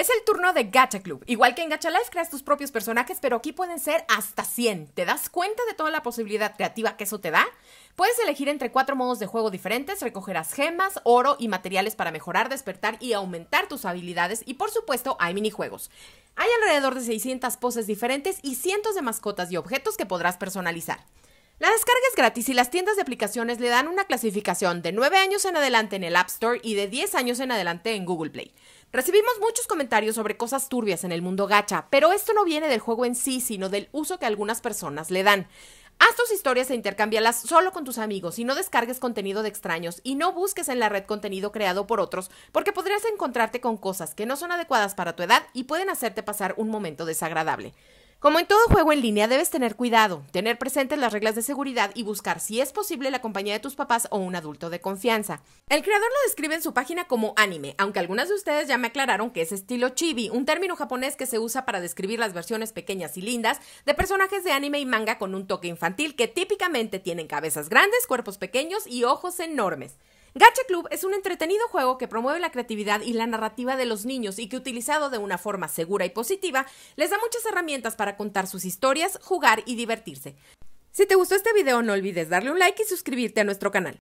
Es el turno de Gacha Club. Igual que en Gacha Life creas tus propios personajes, pero aquí pueden ser hasta 100. ¿Te das cuenta de toda la posibilidad creativa que eso te da? Puedes elegir entre cuatro modos de juego diferentes, recogerás gemas, oro y materiales para mejorar, despertar y aumentar tus habilidades y por supuesto hay minijuegos. Hay alrededor de 600 poses diferentes y cientos de mascotas y objetos que podrás personalizar. La descarga es gratis y las tiendas de aplicaciones le dan una clasificación de 9 años en adelante en el App Store y de 10 años en adelante en Google Play. Recibimos muchos comentarios sobre cosas turbias en el mundo gacha, pero esto no viene del juego en sí, sino del uso que algunas personas le dan. Haz tus historias e intercámbialas solo con tus amigos y no descargues contenido de extraños y no busques en la red contenido creado por otros porque podrías encontrarte con cosas que no son adecuadas para tu edad y pueden hacerte pasar un momento desagradable. Como en todo juego en línea, debes tener cuidado, tener presentes las reglas de seguridad y buscar, si es posible, la compañía de tus papás o un adulto de confianza. El creador lo describe en su página como anime, aunque algunas de ustedes ya me aclararon que es estilo chibi, un término japonés que se usa para describir las versiones pequeñas y lindas de personajes de anime y manga con un toque infantil que típicamente tienen cabezas grandes, cuerpos pequeños y ojos enormes. Gacha Club es un entretenido juego que promueve la creatividad y la narrativa de los niños y que utilizado de una forma segura y positiva, les da muchas herramientas para contar sus historias, jugar y divertirse. Si te gustó este video no olvides darle un like y suscribirte a nuestro canal.